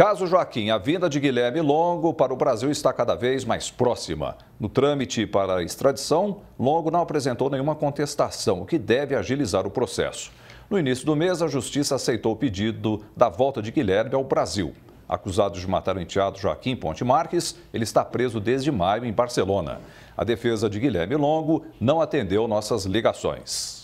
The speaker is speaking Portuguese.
Caso Joaquim, a vinda de Guilherme Longo para o Brasil está cada vez mais próxima. No trâmite para a extradição, Longo não apresentou nenhuma contestação, o que deve agilizar o processo. No início do mês, a Justiça aceitou o pedido da volta de Guilherme ao Brasil. Acusado de matar o enteado Joaquim Ponte Marques, ele está preso desde maio em Barcelona. A defesa de Guilherme Longo não atendeu nossas ligações.